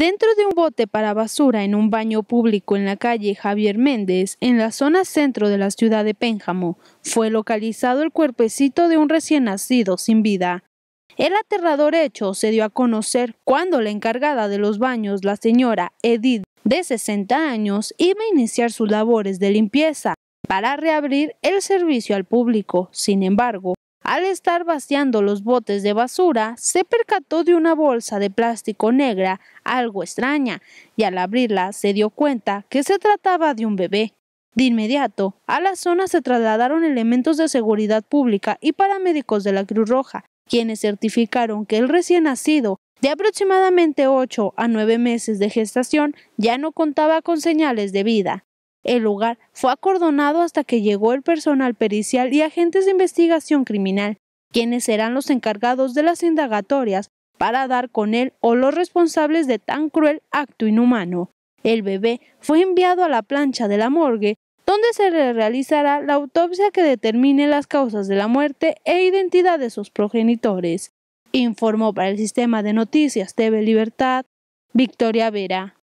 Dentro de un bote para basura en un baño público en la calle Javier Méndez, en la zona centro de la ciudad de Pénjamo, fue localizado el cuerpecito de un recién nacido sin vida. El aterrador hecho se dio a conocer cuando la encargada de los baños, la señora Edith, de 60 años, iba a iniciar sus labores de limpieza para reabrir el servicio al público. Sin embargo, al estar vaciando los botes de basura, se percató de una bolsa de plástico negra algo extraña, y al abrirla se dio cuenta que se trataba de un bebé. De inmediato, a la zona se trasladaron elementos de seguridad pública y paramédicos de la Cruz Roja, quienes certificaron que el recién nacido, de aproximadamente 8 a 9 meses de gestación, ya no contaba con señales de vida. El lugar fue acordonado hasta que llegó el personal pericial y agentes de investigación criminal, quienes serán los encargados de las indagatorias para dar con él o los responsables de tan cruel acto inhumano. El bebé fue enviado a la plancha de la morgue, donde se le realizará la autopsia que determine las causas de la muerte e identidad de sus progenitores. Informó para el sistema de noticias TV Libertad Victoria Vera.